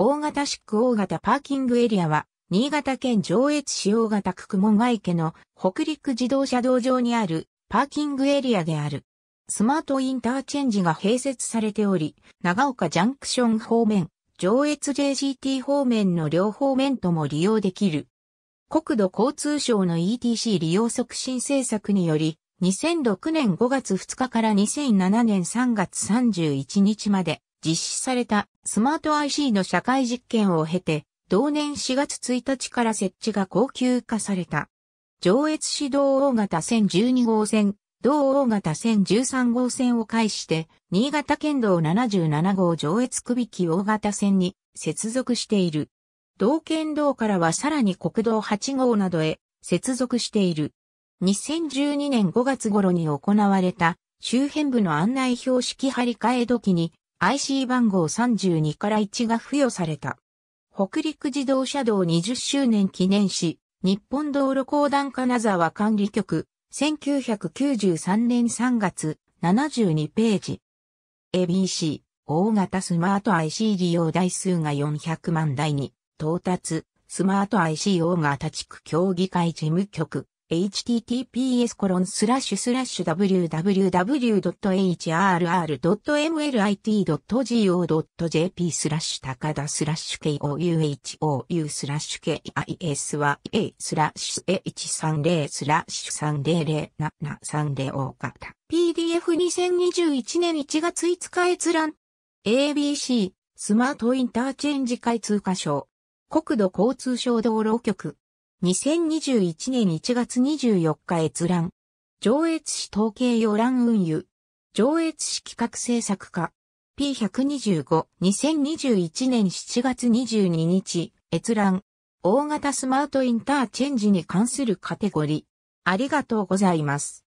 大型シック大型パーキングエリアは、新潟県上越市大型区雲外家の北陸自動車道上にあるパーキングエリアである。スマートインターチェンジが併設されており、長岡ジャンクション方面、上越 JCT 方面の両方面とも利用できる。国土交通省の ETC 利用促進政策により、2006年5月2日から2007年3月31日まで、実施されたスマート IC の社会実験を経て、同年4月1日から設置が高級化された。上越市道大型線12号線、道大型線13号線を介して、新潟県道77号上越区引き大型線に接続している。道県道からはさらに国道8号などへ接続している。2012年5月頃に行われた周辺部の案内標識張り替え時に IC 番号32から1が付与された。北陸自動車道20周年記念し、日本道路公団金沢管理局、1993年3月、72ページ。ABC、大型スマート IC 利用台数が400万台に到達、スマート IC 大型地区協議会事務局、https://www.hrr.mlit.go.jp スラッシュ高田スラッシュ kouhou スラッシュ kisya スラッシュ h30 スラッシュ300730 7岡田 PDF2021 年1月5日閲覧 ABC スマートインターチェンジ開通箇所国土交通省道路局2021年1月24日閲覧。上越市統計予覧運輸。上越市企画制作課。P125、2021年7月22日、閲覧。大型スマートインターチェンジに関するカテゴリー。ありがとうございます。